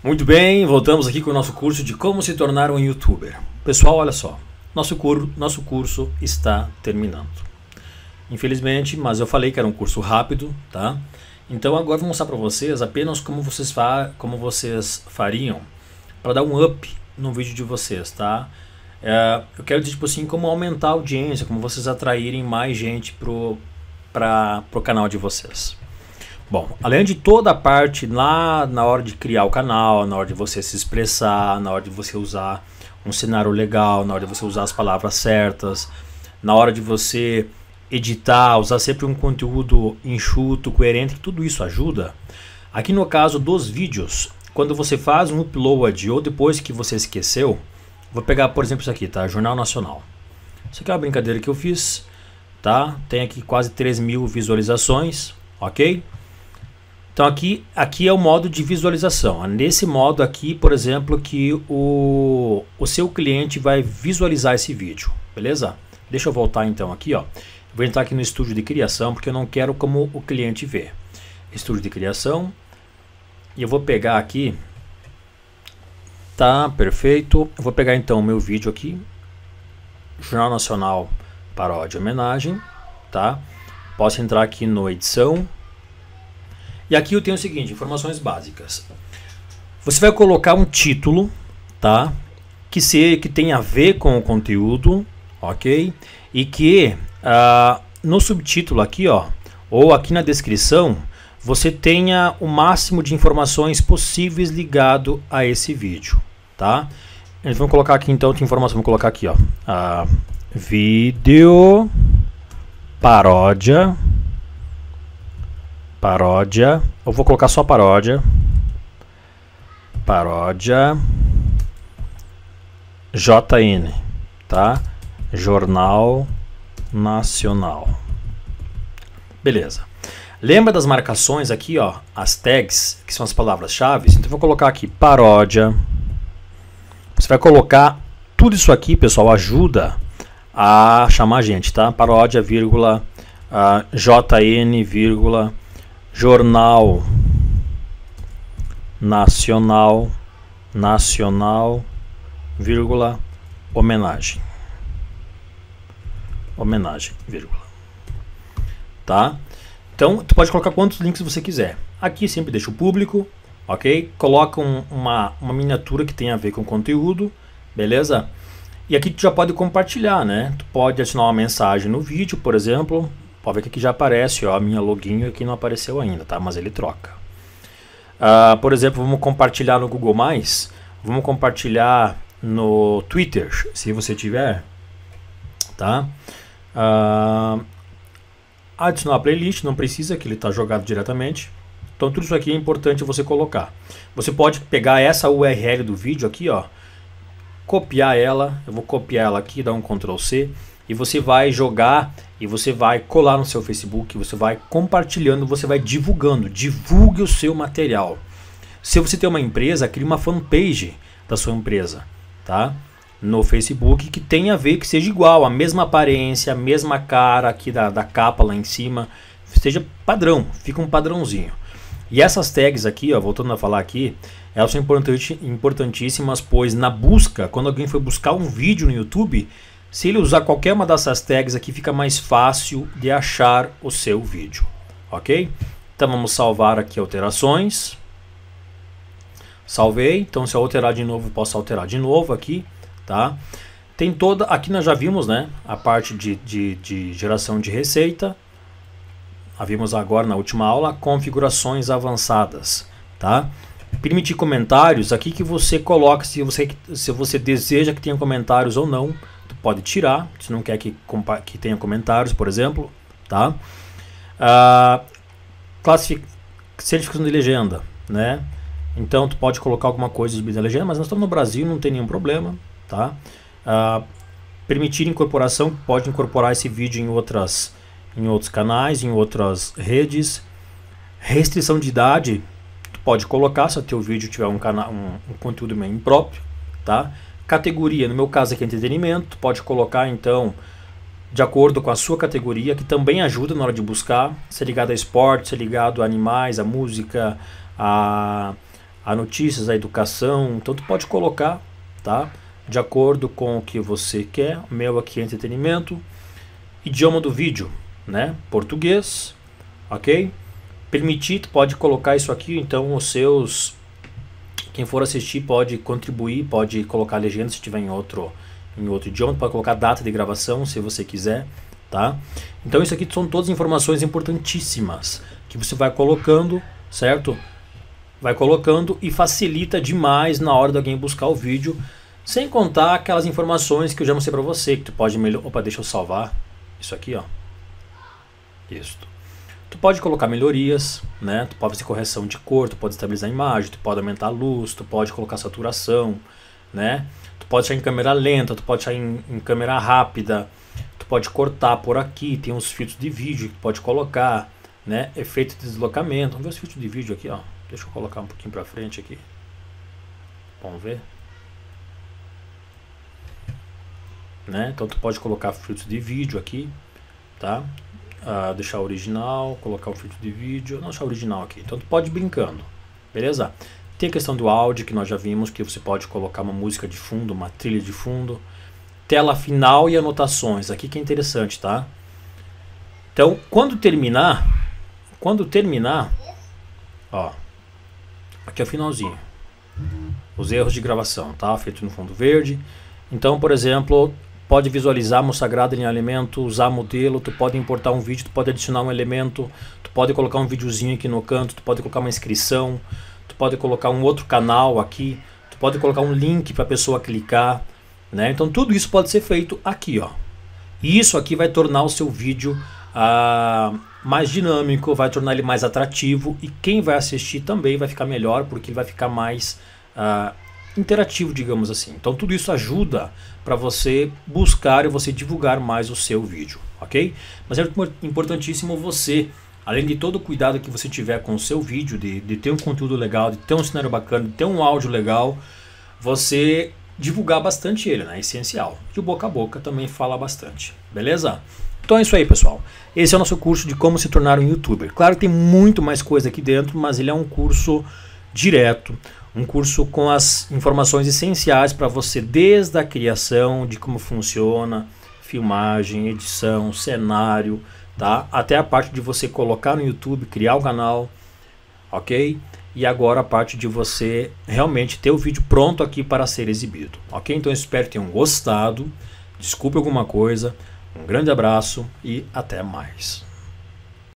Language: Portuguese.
Muito bem, voltamos aqui com o nosso curso de como se tornar um youtuber. Pessoal, olha só, nosso, cur nosso curso está terminando. Infelizmente, mas eu falei que era um curso rápido, tá? Então agora vou mostrar para vocês apenas como vocês, fa como vocês fariam para dar um up no vídeo de vocês, tá? É, eu quero dizer, tipo assim, como aumentar a audiência, como vocês atraírem mais gente pro, pra, pro canal de vocês. Bom, além de toda a parte lá na hora de criar o canal, na hora de você se expressar, na hora de você usar um cenário legal, na hora de você usar as palavras certas, na hora de você editar, usar sempre um conteúdo enxuto, coerente, tudo isso ajuda. Aqui no caso dos vídeos, quando você faz um upload ou depois que você esqueceu, vou pegar por exemplo isso aqui, tá? Jornal Nacional. Isso aqui é uma brincadeira que eu fiz, tá? Tem aqui quase 3 mil visualizações, ok? Então aqui, aqui é o modo de visualização. Ah, nesse modo aqui, por exemplo, que o, o seu cliente vai visualizar esse vídeo, beleza? Deixa eu voltar então aqui, ó. Vou entrar aqui no estúdio de criação porque eu não quero como o cliente ver. Estúdio de criação. E eu vou pegar aqui. Tá, perfeito. Eu vou pegar então o meu vídeo aqui. Jornal Nacional Paródia Homenagem, tá? Posso entrar aqui no edição e aqui eu tenho o seguinte, informações básicas. Você vai colocar um título, tá? Que, se, que tenha a ver com o conteúdo, ok? E que uh, no subtítulo aqui, ó, ou aqui na descrição, você tenha o máximo de informações possíveis ligado a esse vídeo, tá? Vamos colocar aqui então tem informação, vou colocar aqui, ó, uh, vídeo paródia Paródia. Eu vou colocar só paródia. Paródia. JN, tá? Jornal Nacional. Beleza. Lembra das marcações aqui, ó, as tags, que são as palavras-chave? Então eu vou colocar aqui paródia. Você vai colocar tudo isso aqui, pessoal, ajuda a chamar a gente, tá? Paródia, vírgula, uh, ah, JN, vírgula, Jornal Nacional Nacional, vírgula, homenagem. Homenagem, vírgula. Tá? Então, tu pode colocar quantos links você quiser. Aqui sempre deixa o público, ok? Coloca um, uma, uma miniatura que tem a ver com o conteúdo, beleza? E aqui tu já pode compartilhar, né? Tu pode adicionar uma mensagem no vídeo, por exemplo, Ó, vê que aqui já aparece ó, a minha login aqui não apareceu ainda, tá? Mas ele troca. Uh, por exemplo, vamos compartilhar no Google+, vamos compartilhar no Twitter, se você tiver, tá? Uh, adicionar a playlist, não precisa que ele está jogado diretamente. Então tudo isso aqui é importante você colocar. Você pode pegar essa URL do vídeo aqui, ó, copiar ela, eu vou copiar ela aqui, dar um Ctrl C, e você vai jogar e você vai colar no seu Facebook, você vai compartilhando, você vai divulgando, divulgue o seu material. Se você tem uma empresa, crie uma fanpage da sua empresa, tá? No Facebook que tenha a ver, que seja igual, a mesma aparência, a mesma cara aqui da, da capa lá em cima, seja padrão, fica um padrãozinho. E essas tags aqui, ó, voltando a falar aqui, elas são importantíssimas, pois na busca, quando alguém foi buscar um vídeo no YouTube, se ele usar qualquer uma dessas tags aqui, fica mais fácil de achar o seu vídeo, ok? Então vamos salvar aqui alterações. Salvei, então se eu alterar de novo, posso alterar de novo aqui, tá? Tem toda, aqui nós já vimos, né, a parte de, de, de geração de receita. A vimos agora na última aula, configurações avançadas, tá? Permitir comentários aqui que você coloca se você, se você deseja que tenha comentários ou não, pode tirar, se não quer que, que tenha comentários, por exemplo, tá? Ah, classific... Certificação de legenda, né? Então tu pode colocar alguma coisa de legenda, mas nós estamos no Brasil, não tem nenhum problema, tá? Ah, permitir incorporação, pode incorporar esse vídeo em outras em outros canais, em outras redes. Restrição de idade, tu pode colocar se o teu vídeo tiver um canal um, um conteúdo meio impróprio, tá? Categoria, no meu caso aqui é entretenimento, pode colocar então de acordo com a sua categoria, que também ajuda na hora de buscar, ser ligado a esporte, ser ligado a animais, a música, a, a notícias, a educação. Então tu pode colocar, tá? De acordo com o que você quer. O meu aqui é entretenimento. Idioma do vídeo, né? Português, ok? Permitir, tu pode colocar isso aqui, então, os seus quem for assistir pode contribuir, pode colocar a legenda se tiver em outro, em outro idioma, pode colocar data de gravação se você quiser, tá? Então isso aqui são todas informações importantíssimas que você vai colocando, certo? Vai colocando e facilita demais na hora de alguém buscar o vídeo, sem contar aquelas informações que eu já mostrei para você, que tu pode melhor, opa, deixa eu salvar isso aqui, ó. Isso. Tu pode colocar melhorias, né? Tu pode fazer correção de cor, tu pode estabilizar a imagem, tu pode aumentar a luz, tu pode colocar saturação, né? Tu pode deixar em câmera lenta, tu pode deixar em, em câmera rápida, tu pode cortar por aqui, tem uns filtros de vídeo que tu pode colocar, né? Efeito de deslocamento. Vamos ver os filtros de vídeo aqui, ó. Deixa eu colocar um pouquinho para frente aqui. Vamos ver. Né? Então tu pode colocar filtros de vídeo aqui, tá? uh, deixar original, colocar o filtro de vídeo, não deixar original aqui. Então tu pode ir brincando, beleza? Tem a questão do áudio que nós já vimos que você pode colocar uma música de fundo, uma trilha de fundo, tela final e anotações. Aqui que é interessante, tá? Então quando terminar, quando terminar, ó, aqui é o finalzinho. Os erros de gravação, tá? Feito no fundo verde. Então, por exemplo, pode visualizar mão sagrada em alimento, usar modelo, tu pode importar um vídeo, tu pode adicionar um elemento, tu pode colocar um videozinho aqui no canto, tu pode colocar uma inscrição, tu pode colocar um outro canal aqui, tu pode colocar um link para a pessoa clicar, né? Então tudo isso pode ser feito aqui, ó. E isso aqui vai tornar o seu vídeo ah, mais dinâmico, vai tornar ele mais atrativo e quem vai assistir também vai ficar melhor porque ele vai ficar mais ah, interativo, digamos assim. Então tudo isso ajuda para você buscar e você divulgar mais o seu vídeo, ok? Mas é importantíssimo você, além de todo o cuidado que você tiver com o seu vídeo, de, de ter um conteúdo legal, de ter um cenário bacana, de ter um áudio legal, você divulgar bastante ele, né? É essencial. E o boca a boca também fala bastante, beleza? Então é isso aí, pessoal. Esse é o nosso curso de como se tornar um youtuber. Claro que tem muito mais coisa aqui dentro, mas ele é um curso direto um curso com as informações essenciais para você, desde a criação, de como funciona, filmagem, edição, cenário, tá? Até a parte de você colocar no YouTube, criar o canal, ok? E agora a parte de você realmente ter o vídeo pronto aqui para ser exibido, ok? Então espero que tenham gostado. Desculpe alguma coisa. Um grande abraço e até mais.